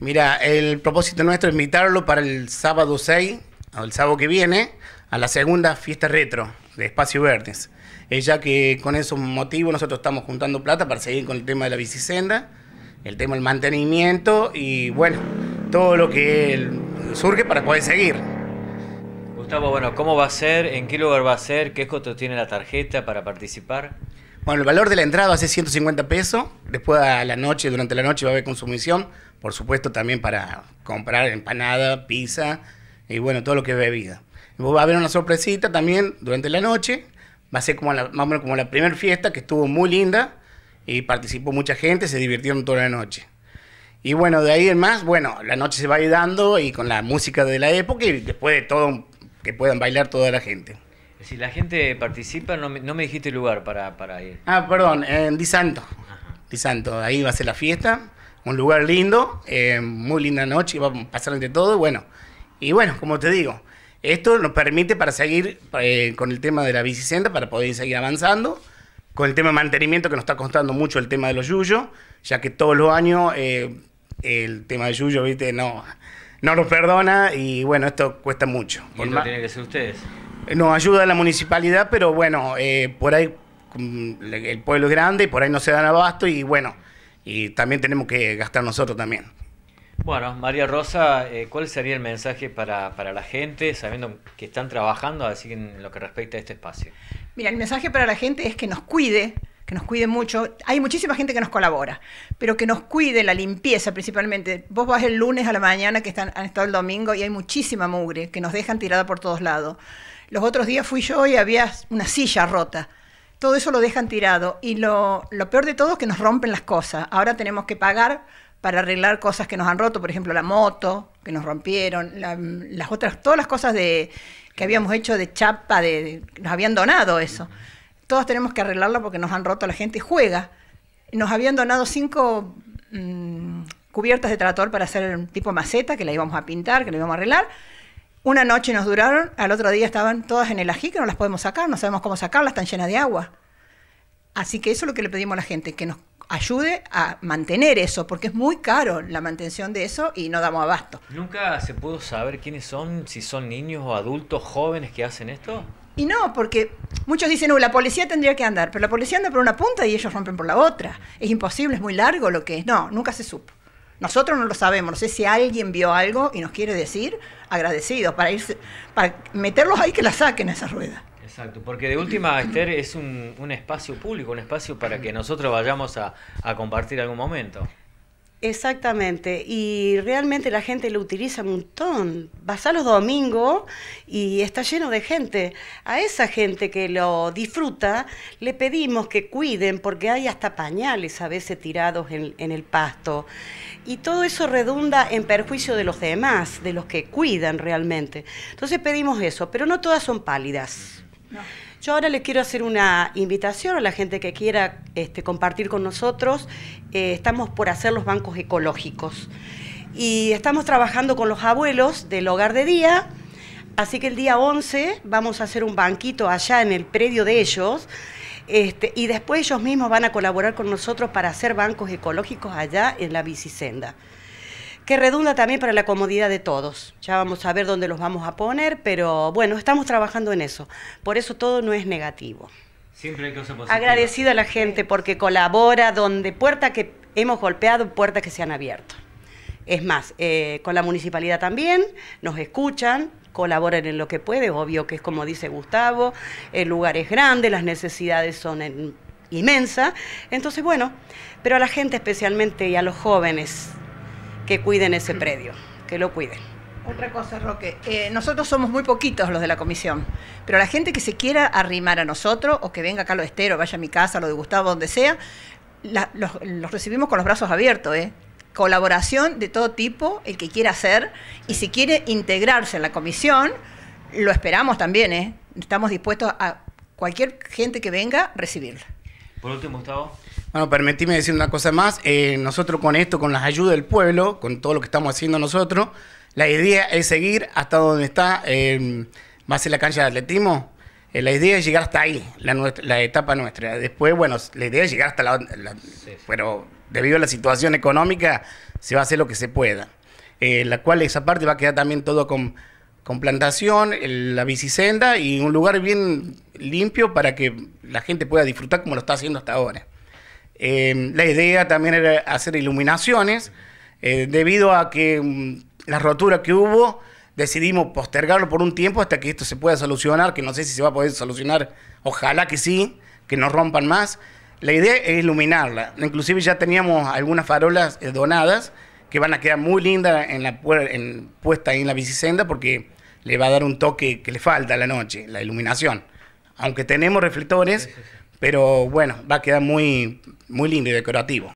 Mira, el propósito nuestro es invitarlo para el sábado 6, o el sábado que viene, a la segunda fiesta retro de Espacio Verdes. Es ya que con esos motivos nosotros estamos juntando plata para seguir con el tema de la bicisenda, el tema del mantenimiento y bueno, todo lo que surge para poder seguir. Gustavo, bueno, ¿cómo va a ser? ¿En qué lugar va a ser? ¿Qué costo tiene la tarjeta para participar? Bueno, el valor de la entrada va a ser 150 pesos. Después a la noche, durante la noche va a haber consumición. Por supuesto también para comprar empanada, pizza y bueno, todo lo que es bebida. va a haber una sorpresita también durante la noche. Va a ser como la, más o menos como la primera fiesta que estuvo muy linda y participó mucha gente, se divirtieron toda la noche. Y bueno, de ahí en más, bueno, la noche se va a dando y con la música de la época y después de todo, que puedan bailar toda la gente. Si la gente participa, no me, dijiste el lugar para, para, ir. Ah, perdón, en Di Santo. Di Santo, ahí va a ser la fiesta. Un lugar lindo, eh, muy linda noche, va a pasar entre todo. Bueno, y bueno, como te digo, esto nos permite para seguir eh, con el tema de la bicicenda, para poder seguir avanzando. Con el tema de mantenimiento que nos está costando mucho el tema de los yuyos, ya que todos los años eh, el tema de yuyos viste, no, no nos perdona y bueno, esto cuesta mucho. Y esto tiene que ser ustedes. Eh, nos ayuda la municipalidad, pero bueno, eh, por ahí mm, el pueblo es grande y por ahí no se dan abasto y bueno, y también tenemos que gastar nosotros también. Bueno, María Rosa, eh, ¿cuál sería el mensaje para, la gente, sabiendo que están trabajando así en lo que respecta a este espacio? Mira, el mensaje para la gente es que nos cuide, que nos cuiden mucho. Hay muchísima gente que nos colabora, pero que nos cuide la limpieza principalmente. Vos vas el lunes a la mañana, que están, han estado el domingo, y hay muchísima mugre que nos dejan tirada por todos lados. Los otros días fui yo y había una silla rota. Todo eso lo dejan tirado. Y lo, peor de todo es que nos rompen las cosas. Ahora tenemos que pagar para arreglar cosas que nos han roto, por ejemplo, la moto que nos rompieron, las otras, todas las cosas de, que habíamos hecho de chapa, de, nos habían donado eso todos tenemos que arreglarla porque nos han roto la gente, juega. Nos habían donado cinco mm, cubiertas de trator para hacer un tipo maceta, que la íbamos a pintar, que la íbamos a arreglar. Una noche nos duraron, al otro día estaban todas en el ají, que no las podemos sacar, no sabemos cómo sacarlas, están llenas de agua. Así que eso es lo que le pedimos a la gente, que nos ayude a mantener eso, porque es muy caro la mantención de eso y no damos abasto. ¿Nunca se pudo saber quiénes son, si son niños o adultos jóvenes que hacen esto? Y no, porque muchos dicen, no, la policía tendría que andar, pero la policía anda por una punta y ellos rompen por la otra. Es imposible, es muy largo lo que es. No, nunca se supo. Nosotros no lo sabemos, no sé si alguien vio algo y nos quiere decir, agradecidos, para irse, para meterlos ahí que la saquen esa rueda. Exacto, porque de última, Esther, es un, espacio público, un espacio para que nosotros vayamos a, a compartir algún momento. Exactamente, y realmente la gente lo utiliza un montón. Vas a los domingos y está lleno de gente. A esa gente que lo disfruta le pedimos que cuiden porque hay hasta pañales a veces tirados en, el pasto. Y todo eso redunda en perjuicio de los demás, de los que cuidan realmente. Entonces pedimos eso, pero no todas son pálidas. Yo ahora les quiero hacer una invitación a la gente que quiera este, compartir con nosotros. Eh, estamos por hacer los bancos ecológicos y estamos trabajando con los abuelos del hogar de día. Así que el día 11 vamos a hacer un banquito allá en el predio de ellos. Este, y después ellos mismos van a colaborar con nosotros para hacer bancos ecológicos allá en la bicisenda que redunda también para la comodidad de todos. Ya vamos a ver dónde los vamos a poner, pero bueno, estamos trabajando en eso. Por eso todo no es negativo. Siempre hay cosas positivas. Agradecido a la gente porque colabora donde puerta que hemos golpeado, puertas que se han abierto. Es más, eh, con la municipalidad también nos escuchan, colaboran en lo que puede, obvio que es como dice Gustavo, el lugar es grande, las necesidades son inmensas. Entonces, bueno, pero a la gente especialmente y a los jóvenes que cuiden ese predio, que lo cuiden. Otra cosa, Roque, eh, nosotros somos muy poquitos los de la comisión, pero la gente que se quiera arrimar a nosotros o que venga acá a lo estero, vaya a mi casa, lo de Gustavo, donde sea, los, recibimos con los brazos abiertos, ¿eh? Colaboración de todo tipo, el que quiera hacer, y si quiere integrarse en la comisión, lo esperamos también, ¿eh? Estamos dispuestos a cualquier gente que venga recibirla. Por último, Gustavo. Bueno, permíteme decir una cosa más. Eh, nosotros con esto, con las ayudas del pueblo, con todo lo que estamos haciendo nosotros, la idea es seguir hasta donde está, em, va a ser la cancha de atletismo. Eh, la idea es llegar hasta ahí, la, etapa nuestra. Después, bueno, la idea es llegar hasta la, Pero debido a la situación económica, se va a hacer lo que se pueda. Eh, la cual esa parte va a quedar también todo con, plantación, la bicisenda y un lugar bien limpio para que la gente pueda disfrutar como lo está haciendo hasta ahora. Em, la idea también era hacer iluminaciones. Eh, debido a que mm, la rotura que hubo, decidimos postergarlo por un tiempo hasta que esto se pueda solucionar, que no sé si se va a poder solucionar, ojalá que sí, que no rompan más. La idea es iluminarla. Inclusive ya teníamos algunas farolas eh, donadas que van a quedar muy lindas en la en, puesta ahí en la bicicenda porque le va a dar un toque que le falta a la noche, la iluminación. Aunque tenemos reflectores, pero bueno, va a quedar muy, muy lindo y decorativo.